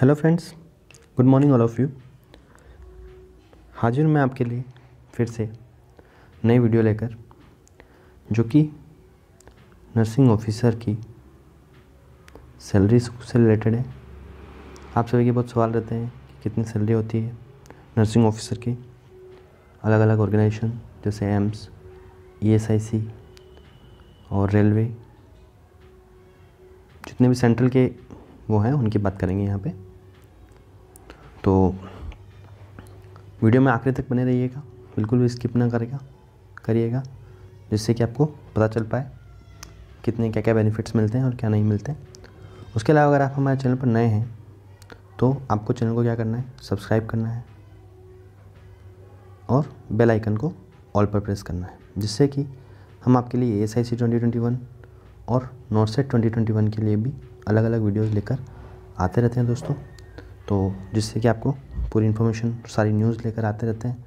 hello friends good morning all of you हाजिर मैं आपके लिए फिर से नई वीडियो लेकर जो कि नर्सिंग ऑफिसर की सैलरी से रिलेटेड है आप सभी के बहुत सवाल रहते हैं कि कितनी सैलरी होती है नर्सिंग ऑफिसर की अलग अलग ऑर्गेनाइजेशन जैसे एम्स ईएसआईसी e और रेलवे जितने भी सेंट्रल के वो हैं उनकी बात करेंगे यहाँ पे तो वीडियो में आखिरी तक बने रहिएगा बिल्कुल भी स्किप ना करेगा करिएगा जिससे कि आपको पता चल पाए कितने क्या क्या बेनिफिट्स मिलते हैं और क्या नहीं मिलते हैं उसके अलावा अगर आप हमारे चैनल पर नए हैं तो आपको चैनल को क्या करना है सब्सक्राइब करना है और बेल आइकन को ऑल पर प्रेस करना है जिससे कि हम आपके लिए S I C twenty twenty one और north set twenty twenty one के लिए भी अलग अलग वीडियोज़ लेकर आते रहते हैं दोस्तों तो जिससे कि आपको पूरी इन्फॉर्मेशन सारी न्यूज़ लेकर आते रहते हैं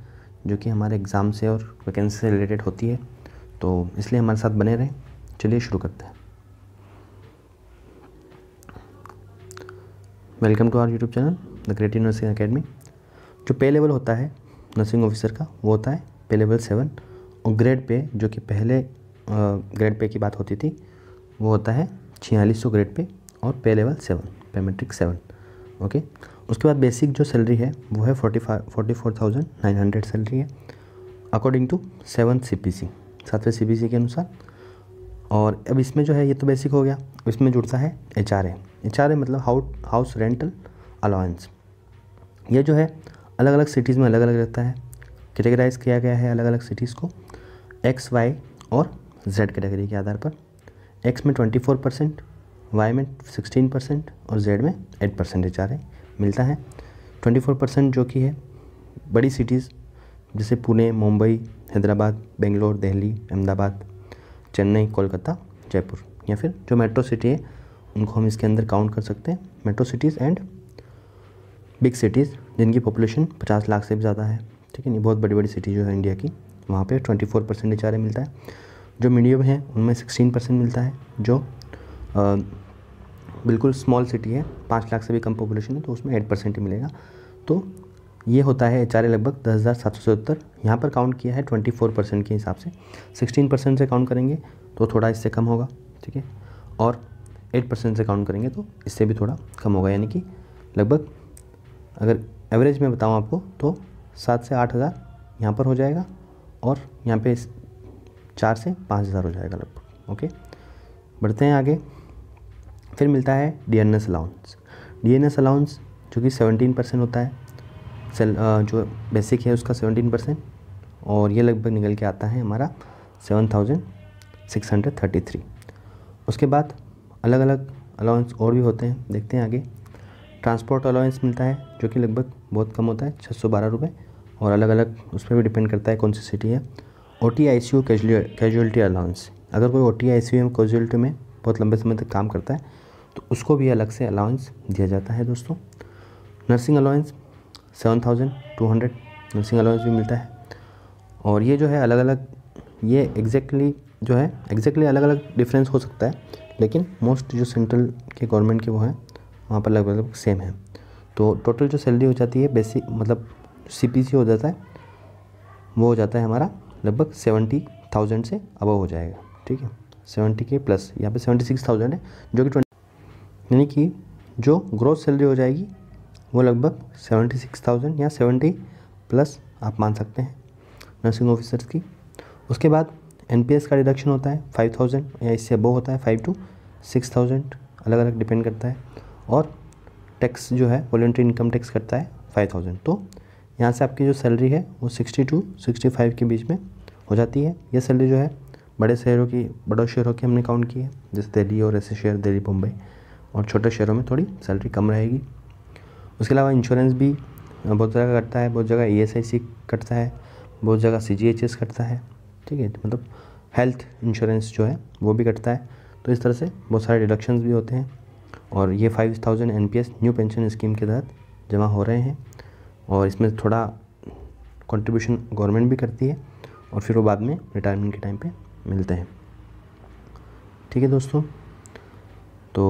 जो कि हमारे एग्ज़ाम से और वैकेंसी से रिलेटेड होती है तो इसलिए हमारे साथ बने रहें चलिए शुरू करते हैं welcome to our YouTube channel the great nursing academy जो पे लेवल होता है नर्सिंग ऑफिसर का वो होता है पे लेवल सेवन और ग्रेड पे जो कि पहले ग्रेड पे की बात होती थी वो होता है छियालीस सौ ग्रेड पे और pay level seven pay matrix seven okay उसके बाद बेसिक जो सैलरी है वो है forty five forty four thousand nine hundred salary है according to seven C P C सातवें सी पी सी के अनुसार और अब इसमें जो है ये तो बेसिक हो गया इसमें जुड़ता है H R A H R A मतलब हाउ हाउस रेंटल अलाउंस ये जो है अलग अलग सिटीज़ में अलग अलग रहता है कैटेगराइज किया गया है अलग अलग सिटीज़ को एक्स वाई और जेड कैटेगरी के आधार पर एक्स में ट्वेंटी फोर परसेंट वाई में सिक्सटीन परसेंट और जेड में एट परसेंटेज आ रहे मिलता है ट्वेंटी फोर परसेंट जो कि है बड़ी सिटीज़ जैसे पुणे मुंबई हैदराबाद बेंगलोर दिल्ली अहमदाबाद चेन्नई कोलकाता जयपुर या फिर जो मेट्रो सिटी है उनको हम इसके अंदर काउंट कर सकते हैं metro cities and big cities जिनकी पॉपुलेशन पचास लाख से भी ज़्यादा है ठीक है नहीं बहुत बड़ी बड़ी सिटी जो है इंडिया की वहाँ पे फोर परसेंट एच मिलता है जो मीडियम है उनमें सिक्सटीन परसेंट मिलता है जो बिल्कुल स्मॉल सिटी है पाँच लाख से भी कम पॉपुलेशन है तो उसमें एट परसेंट ही मिलेगा तो ये होता है एच लगभग दस हज़ार सात सौ सत्तर यहाँ पर काउंट किया है ट्वेंटी फोर परसेंट के हिसाब से सिक्सटीन परसेंट से काउंट करेंगे तो थोड़ा इससे कम होगा ठीक है और एट परसेंट से काउंट करेंगे तो इससे भी थोड़ा कम होगा यानी कि लगभग अगर एवरेज में बताऊँ आपको तो सात से आठ हज़ार यहाँ पर हो जाएगा और यहाँ पे चार से पाँच हज़ार हो जाएगा लगभग ओके बढ़ते हैं आगे फिर मिलता है D N S allowance D N S allowance जो कि सेवनटीन परसेंट होता है सेल जो बेसिक है उसका सेवनटीन परसेंट और ये लगभग निकल के आता है हमारा seven thousand six hundred thirty three उसके बाद अलग अलग अलाउंस और भी होते हैं देखते हैं आगे ट्रांसपोर्ट अलाउंस मिलता है जो कि लगभग बहुत कम होता है छः सौ बारह रुपये और अलग अलग उस पर भी डिपेंड करता है कौन सी सिटी है O T I C U casualty allowance अगर कोई O T I C U casualty में बहुत लंबे समय तक काम करता है तो उसको भी अलग से अलाउंस दिया जाता है दोस्तों nursing allowance seven thousand two hundred nursing allowance भी मिलता है और ये जो है अलग अलग ये एग्जैक्टली जो है एग्जैक्टली अलग अलग डिफरेंस हो सकता है लेकिन मोस्ट जो सेंट्रल के गवर्नमेंट के वो हैं वहाँ पर लगभग लगभग सेम है तो टोटल जो सैलरी हो जाती है बेसिक मतलब सीपीसी हो जाता है वो हो जाता है हमारा लगभग सेवेंटी थाउजेंड से अबव हो जाएगा ठीक है सेवेंटी के प्लस यहाँ पे सेवेंटी सिक्स थाउजेंड है जो कि ट्वेंटी यानी कि जो ग्रोथ सैलरी हो जाएगी वो लगभग सेवेंटी सिक्स थाउजेंड या सेवेंटी प्लस आप मान सकते हैं नर्सिंग ऑफिसर्स की उसके बाद एन का डिडक्शन होता है फाइव थाउजेंड या इससे अबो होता है फाइव टू सिक्स थाउजेंड अलग अलग डिपेंड करता है और टैक्स जो है वॉलेंट्री इनकम टैक्स करता है फाइव थाउजेंड तो यहाँ से आपकी जो सैलरी है वो सिक्सटी टू सिक्सटी फाइव के बीच में हो जाती है यह सैलरी जो है बड़े शहरों की बड़े शहरों की हमने काउंट की है जैसे दिल्ली और ऐसे शहर दिल्ली मुंबई और छोटे शहरों में थोड़ी सैलरी कम रहेगी उसके अलावा इंश्योरेंस भी बहुत जगह कटता है बहुत जगह ई एस आई सी कटता है बहुत जगह सी जी एच एस कटता है ठीक है तो मतलब हेल्थ इंश्योरेंस जो है वो भी कटता है तो इस तरह से बहुत सारे डिडक्शंस भी होते हैं और ये five thousand N P S new pension scheme के तहत जमा हो रहे हैं और इसमें थोड़ा कंट्रीब्यूशन गवर्नमेंट भी करती है और फिर वो बाद में रिटायरमेंट के टाइम पे मिलते हैं ठीक है दोस्तों तो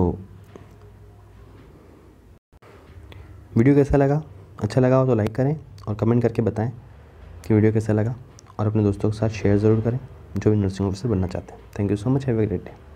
वीडियो कैसा लगा अच्छा लगा हो तो लाइक करें और कमेंट करके बताएं कि वीडियो कैसा लगा और अपने दोस्तों के साथ शेयर ज़रूर करें जो भी नर्सिंग ऑफिसर बनना चाहते हैं thank you so much have a great day